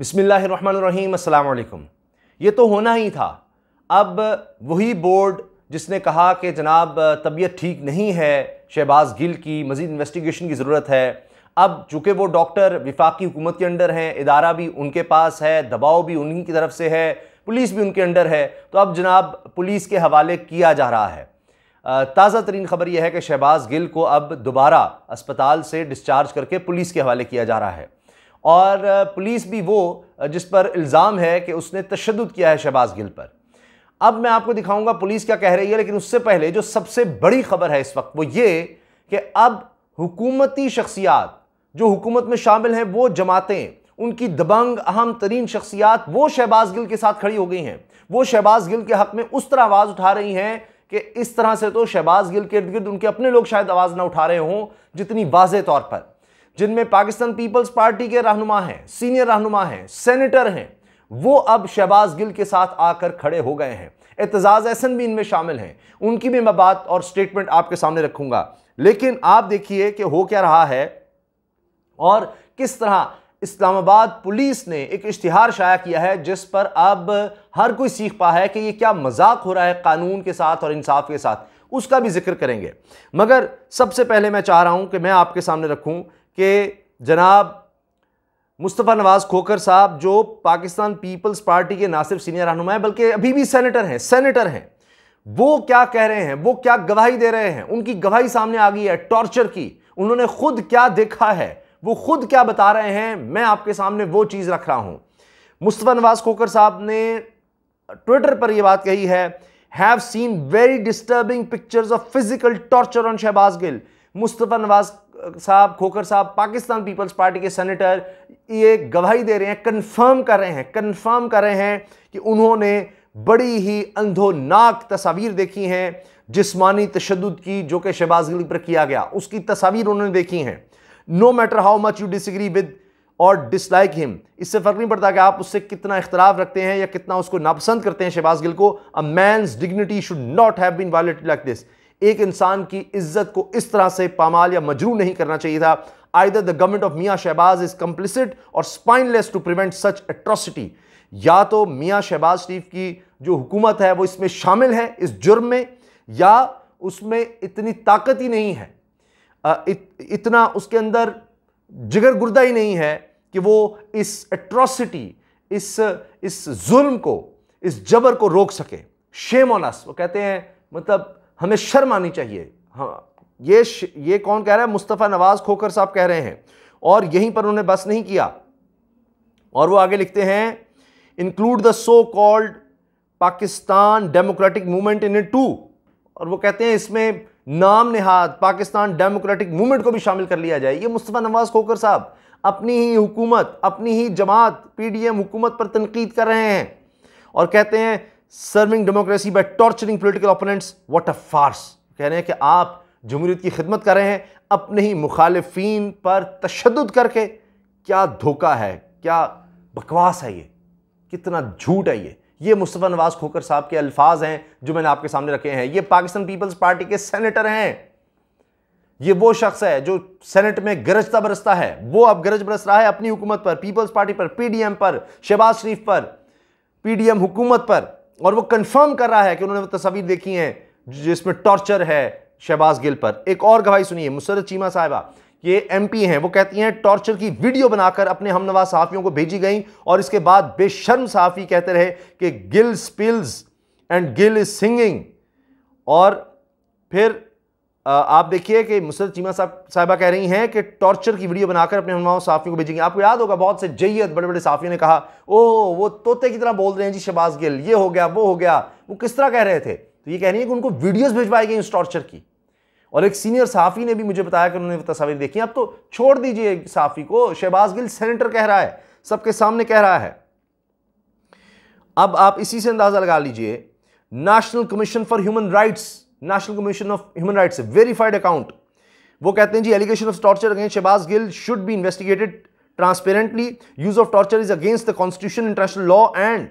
बिसमीम् ये तो होना ही था अब वही बोर्ड जिसने कहा कि जनाब तबीयत ठीक नहीं है शहबाज गिल की मज़ीद इन्वेस्टिगेशन की ज़रूरत है अब चूँकि वो डॉक्टर विफाक़ी हुकूमत के अंडर हैं इदारा भी उनके पास है दबाव भी उन्हीं की तरफ से है पुलिस भी उनके अंडर है तो अब जनाब पुलिस के हवाले किया जा रहा है ताज़ा तरीन ख़बर यह है कि शहबाज गिल को अब दोबारा अस्पताल से डिस्चार्ज करके पुलिस के हवाले किया जा रहा है और पुलिस भी वो जिस पर इल्ज़ाम है कि उसने तशद किया है शहबाज गिल पर अब मैं आपको दिखाऊंगा पुलिस क्या कह रही है लेकिन उससे पहले जो सबसे बड़ी खबर है इस वक्त वो ये कि अब हुकूमती शख्सियात जो हुकूमत में शामिल हैं वो जमातें उनकी दबंग अहम तरीन शख्सियात वो शहबाज गिल के साथ खड़ी हो गई हैं वो शहबाज गिल के हक़ में उस तरह आवाज़ उठा रही हैं कि इस तरह से तो शहबाज गिल के इर्द गिर्द उनके अपने लोग शायद आवाज़ ना उठा रहे हों जितनी वाज तौर पर जिनमें पाकिस्तान पीपल्स पार्टी के रहनुमा हैं सीनियर रहनुमा हैं सेनेटर हैं वो अब शहबाज गिल के साथ आकर खड़े हो गए हैं एतजाज़ एहसन भी इनमें शामिल हैं उनकी भी मैं बात और स्टेटमेंट आपके सामने रखूंगा लेकिन आप देखिए कि हो क्या रहा है और किस तरह इस्लामाबाद पुलिस ने एक इश्तहार शाया किया है जिस पर अब हर कोई सीख पा है कि ये क्या मजाक हो रहा है कानून के साथ और इंसाफ के साथ उसका भी जिक्र करेंगे मगर सबसे पहले मैं चाह रहा हूं कि मैं आपके सामने रखूं कि जनाब मुस्तफ़ा नवाज़ खोकर साहब जो पाकिस्तान पीपल्स पार्टी के ना सिर्फ सीनियर रहनुमा हैं बल्कि अभी भी सेनेटर हैं सेनेटर हैं वो क्या कह रहे हैं वो क्या गवाही दे रहे हैं उनकी गवाही सामने आ गई है टॉर्चर की उन्होंने खुद क्या देखा है वो खुद क्या बता रहे हैं मैं आपके सामने वो चीज़ रख रहा हूँ मुस्तफ़ा नवाज़ खोकर साहब ने ट्विटर पर यह बात कही है have seen very disturbing pictures of physical torture on Shahbaz Gill Mustafa Nawaz साहब खोखर साहब पाकिस्तान पीपल्स पार्टी के सेनेटर ये गवाही दे रहे हैं कन्फर्म कर रहे हैं कन्फर्म कर रहे हैं कि उन्होंने बड़ी ही अंधोनाक तस्वीर देखी हैं जिसमानी तशद की जो कि शहबाज गली पर किया गया उसकी तस्वीर उन्होंने देखी हैं no matter how much you disagree with or dislike him इससे फ़र्क नहीं पड़ता कि आप उससे कितना इख्तलाफ रखते हैं या कितना उसको नापसंद करते हैं शहबाज गिल को a man's dignity should not have been violated like this एक इंसान की इज्जत को इस तरह से पामाल या मजरू नहीं करना चाहिए था either the government of Mian Shahbaz is complicit or spineless to prevent such atrocity या तो मियाँ शहबाज शरीफ की जो हुकूमत है वो इसमें शामिल है इस जुर्म में या उसमें इतनी ताकत ही नहीं है इत, इतना उसके अंदर जिगर गुर्दा ही नहीं है कि वो इस एट्रोसिटी इस इस जुल्म को इस जबर को रोक सके शेम ऑन अस वो कहते हैं मतलब हमें शर्म आनी चाहिए हाँ ये ये कौन कह रहा है मुस्तफ़ा नवाज़ खोकर साहब कह रहे हैं और यहीं पर उन्होंने बस नहीं किया और वो आगे लिखते हैं include the so called Pakistan Democratic Movement into और वो कहते हैं इसमें नाम नेहाद पाकिस्तान डेमोक्रेटिक मूवमेंट को भी शामिल कर लिया जाए ये मुस्तफ़ा नवाज़ खोकर साहब अपनी ही हुकूमत अपनी ही जमात पी डी एम हुकूमत पर तनकीद कर रहे हैं और कहते हैं serving democracy by torturing political opponents what a farce कह रहे हैं कि आप जमहूरीत की खिदमत कर रहे हैं अपने ही मुखालफन पर तशद करके क्या धोखा है क्या बकवास है ये कितना झूठ है ये ये मुस्तफ़ा नवाज़ खोकर साहब के अल्फाज हैं जो मैंने आपके सामने रखे हैं ये पाकिस्तान पीपल्स पार्टी के सेनेटर हैं ये वो शख्स है जो सेनेट में गरजता बरसता है वो अब गरज बरस रहा है अपनी हुकूमत पर पीपल्स पार्टी पर पीडीएम पर शहबाज शरीफ पर पीडीएम हुकूमत पर और वो कंफर्म कर रहा है कि उन्होंने तस्वीर देखी हैं जिसमें टॉर्चर है शहबाज गिल पर एक और गवाही सुनिए मुसरत चीमा साहिबा ये एमपी हैं वो कहती हैं टॉर्चर की वीडियो बनाकर अपने हमनवा सहाफ़ियों को भेजी गई और इसके बाद बेशर्म सहाफ़ी कहते रहे कि Gill spills and Gill is singing और फिर आप देखिए कि मुसरत चीमा साहब साहिबा कह रही हैं कि टॉर्चर की वीडियो बनाकर अपने हनुमाओं साफियों को भेजेंगे आपको याद होगा बहुत से जयत बड़े बड़े साफियों ने कहा ओह वो तोते की तरह बोल रहे हैं जी शबाज गिल ये हो गया वो हो गया वो किस तरह कह रहे थे तो ये कह रही है कि उनको वीडियोज़ भिजवाई गई उस टॉर्चर की और एक सीनियर साफ़ी ने भी मुझे बताया कि उन्होंने तस्वीर देखी आप तो छोड़ दीजिए साफ़ी को शहबाज गिल सेनेटर कह रहा है सबके सामने कह रहा है अब आप इसी से अंदाज़ा लगा लीजिए national commission for human rights national commission of human rights verified account वो कहते हैं जी allegation of torture against Shahbaz Gill should be investigated transparently use of torture is against the constitution international law and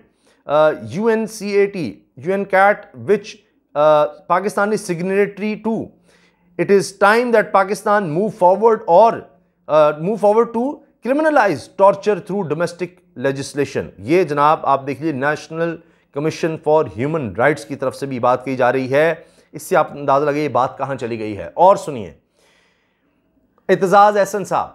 U N C A T U N cat which Pakistan is signatory to it is time that Pakistan move forward और move forward to criminalize torture through domestic legislation ये जनाब आप देखिए national commission for human rights की तरफ से भी बात की जा रही है इससे आप अंदाज़ा लगे ये बात कहाँ चली गई है और सुनिए एतजाज़ एहसन साहब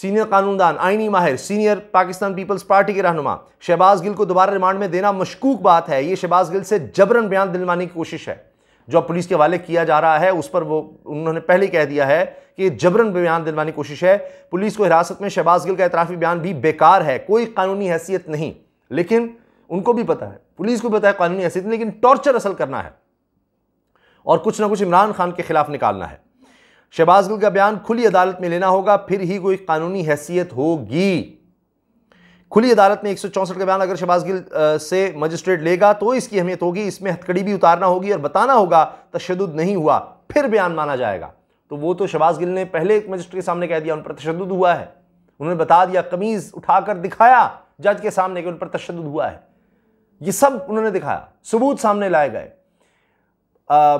सीनियर कानूनदान आइनी माहिर सीनियर पाकिस्तान पीपल्स पार्टी के रहनुमा शहबाज गिल को दोबारा रिमांड में देना मशकूक बात है ये शहबाज गिल से जबरन बयान दिलवाने की कोशिश है जो पुलिस के हवाले किया जा रहा है उस पर वो उन्होंने पहले कह दिया है कि जबरन बयान दिलवाने की कोशिश है पुलिस को हिरासत में शहबाज गिल का एतराफी बयान भी बेकार है कोई कानूनी हैसियत नहीं लेकिन उनको भी पता है पुलिस को पता है कानूनी हैसियत लेकिन टॉर्चर असल करना है और कुछ ना कुछ इमरान खान के खिलाफ निकालना है शहबाज गिल का बयान खुली अदालत में लेना होगा फिर ही कोई कानूनी हैसियत होगी खुली अदालत में एक का बयान अगर शहबाज गिल से मजिस्ट्रेट लेगा तो इसकी अहमियत होगी इसमें हथकड़ी भी उतारना होगी और बताना होगा तशद नहीं हुआ फिर बयान माना जाएगा तो वो तो शहबाज गिल ने पहले एक मजिस्ट्रेट के सामने कह दिया उन पर तशद हुआ है उन्होंने बता दिया कमीज़ उठाकर दिखाया जज के सामने कि उन पर तशद हुआ है ये सब उन्होंने दिखाया सबूत सामने लाए गए आ,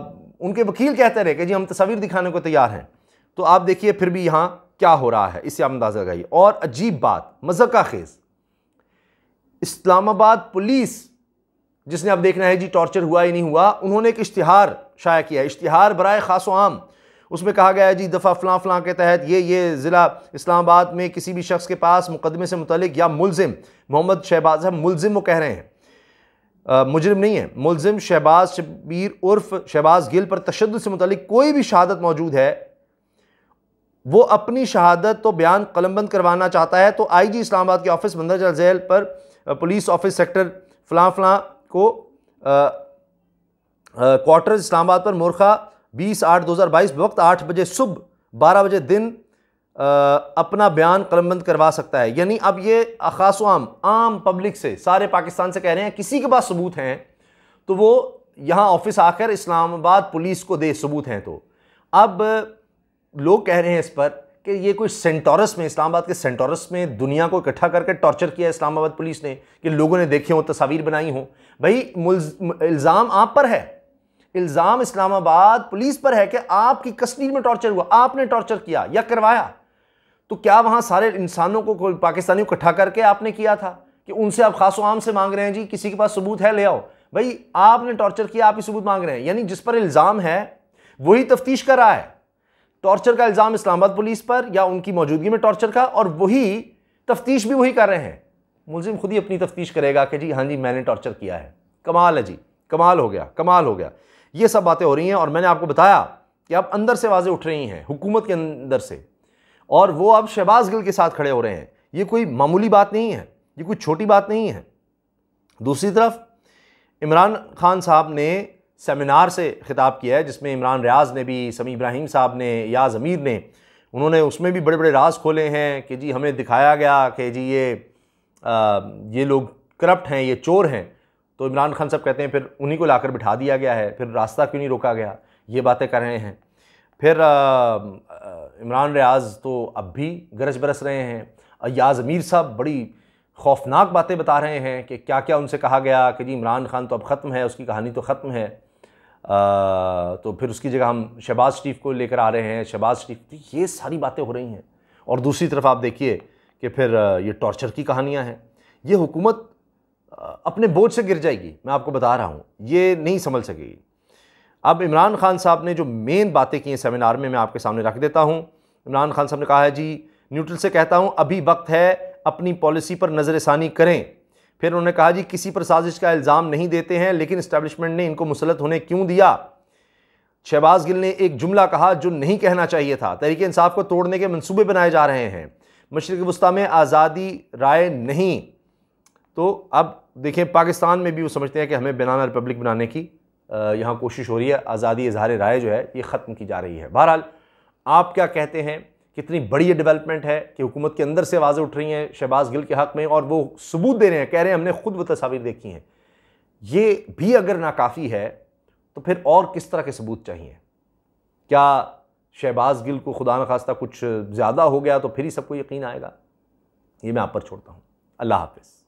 उनके वकील कहते रहे कि जी हम तस्वीर दिखाने को तैयार हैं तो आप देखिए फिर भी यहाँ क्या हो रहा है इससे आप अंदाज़ा लगाइए और अजीब बात मजका खेज इस्लामाबाद पुलिस जिसने अब देखना है जी टॉर्चर हुआ ही नहीं हुआ उन्होंने एक इश्तहार शाया किया इश्तहार बरए ख़ास आम उसमें कहा गया है जी दफ़ा फ़लाँ फ़लाँ के तहत ये ये ज़िला इस्लामाबाद में किसी भी शख्स के पास मुकदमे से मुतलिक या मुलिम मोहम्मद शहबाज साहब मुलिम वो कह रहे हैं मुजरम नहीं है मुलजिम शहबाज शबीर उर्फ शहबाज गिल पर तशद से मुतल कोई भी शहादत मौजूद है वो अपनी शहादत तो बयान कलमबंद करवाना चाहता है तो आई जी इस्लामाबाद के ऑफिस मंदरजा जैल पर पुलिस ऑफिस सेक्टर फलां फलां को क्वार्टर इस्लामाबाद पर मोरखा बीस आठ दो हज़ार बाईस वक्त आठ बजे सुबह बारह बजे दिन अपना बयान कलमबंद करवा सकता है यानी अब ये खास आम आम पब्लिक से सारे पाकिस्तान से कह रहे हैं किसी के पास सबूत हैं तो वो यहाँ ऑफिस आकर इस्लामाबाद पुलिस को दे सबूत हैं तो अब लोग कह रहे हैं इस पर कि ये कोई सेंटोरस में इस्लामाबाद के सेंटोरस में दुनिया को इकट्ठा करके टॉर्चर किया इस्लामाबाद पुलिस ने कि लोगों ने देखे हों तस्वीर बनाई हों भाई इल्ज़ाम आप पर है इल्ज़ाम इस्लामाबाद पुलिस पर है कि आपकी कस्टडी में टॉर्चर हुआ आपने टॉर्चर किया या करवाया तो क्या वहाँ सारे इंसानों को पाकिस्तानियों को इकट्ठा करके आपने किया था कि उनसे आप खास आम से मांग रहे हैं जी किसी के पास सबूत है ले आओ भाई आपने टॉर्चर किया आप ही सबूत मांग रहे हैं यानी जिस पर इल्ज़ाम है वही तफ्तीश कर रहा है टॉर्चर का इल्ज़ाम इस्लामाबाद पुलिस पर या उनकी मौजूदगी में टॉर्चर का और वही तफ्तीश भी वही कर रहे हैं मुलजिम खुद ही अपनी तफ्तीश करेगा कि जी हाँ जी मैंने टॉर्चर किया है कमाल है जी कमाल हो गया कमाल हो गया ये सब बातें हो रही हैं और मैंने आपको बताया कि आप अंदर से आवाज़ें उठ रही हैं हुकूमत के अंदर से और वो अब शहबाज गिल के साथ खड़े हो रहे हैं ये कोई मामूली बात नहीं है ये कोई छोटी बात नहीं है दूसरी तरफ इमरान खान साहब ने सेमिनार से खिताब किया है जिसमें इमरान रियाज ने भी समी इब्राहिम साहब ने या ज़मीर ने उन्होंने उसमें भी बड़े बड़े राज खोले हैं कि जी हमें दिखाया गया कि जी ये आ, ये लोग करप्ट हैं ये चोर हैं तो इमरान खान साहब कहते हैं फिर उन्हीं को लाकर बिठा दिया गया है फिर रास्ता क्यों नहीं रोका गया ये बातें कर रहे हैं फिर इमरान रियाज तो अब भी गरज बरस रहे हैं अयाज अमीर साहब बड़ी खौफनाक बातें बता रहे हैं कि क्या क्या उनसे कहा गया कि जी इमरान खान तो अब ख़त्म है उसकी कहानी तो ख़त्म है आ, तो फिर उसकी जगह हम शहबाज शरीफ को लेकर आ रहे हैं शहबाज शरीफ तो ये सारी बातें हो रही हैं और दूसरी तरफ आप देखिए कि फिर ये टॉर्चर की कहानियाँ हैं ये हुकूमत अपने बोझ से गिर जाएगी मैं आपको बता रहा हूँ ये नहीं समझ सकेगी अब इमरान खान साहब ने जो मेन बातें की हैं सेमिनार में मैं आपके सामने रख देता हूँ इमरान खान साहब ने कहा है जी न्यूट्रल से कहता हूँ अभी वक्त है अपनी पॉलिसी पर नज़रसानी करें फिर उन्होंने कहा जी किसी पर साजिश का इल्ज़ाम नहीं देते हैं लेकिन इस्टेबलिशमेंट ने इनको मुसलत होने क्यों दिया शहबाज गिल ने एक जुमला कहा जो नहीं कहना चाहिए था तहरीक इंसाफ को तोड़ने के मनसूबे बनाए जा रहे हैं मशरक वस्ती में आज़ादी राय नहीं तो अब देखें पाकिस्तान में भी वो समझते हैं कि हमें बनाना रिपब्लिक बनाने की यहाँ कोशिश हो रही है आज़ादी इजहार राय जो है ये ख़त्म की जा रही है बहरहाल आप क्या कहते हैं कितनी बड़ी ये डेवलपमेंट है कि हुकूमत के अंदर से आवाज़ें उठ रही हैं शहबाज गिल के हक़ में और वो सबूत दे रहे हैं कह रहे हैं हमने खुद वो तस्वीर देखी हैं ये भी अगर नाकाफ़ी है तो फिर और किस तरह के सबूत चाहिए क्या शहबाज गिल को खुदा न खास्ता कुछ ज़्यादा हो गया तो फिर ही सबको यकीन आएगा ये मैं आप पर छोड़ता हूँ अल्लाह हाफिज़